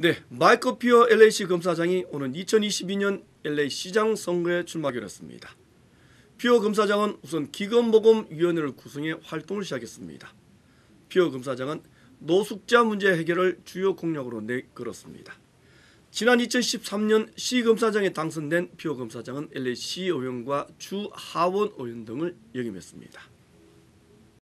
네, 마이크 피어 LAC 검사장이 오는 2022년 LA 시장 선거에 출마하기로했습니다. 피어 검사장은 우선 기금보금위원회를 구성해 활동을 시작했습니다. 피어 검사장은 노숙자 문제 해결을 주요 공약으로 내걸었습니다. 지난 2013년 시검사장에 당선된 피어 검사장은 LA 시의원과 주하원의원 등을 역임했습니다.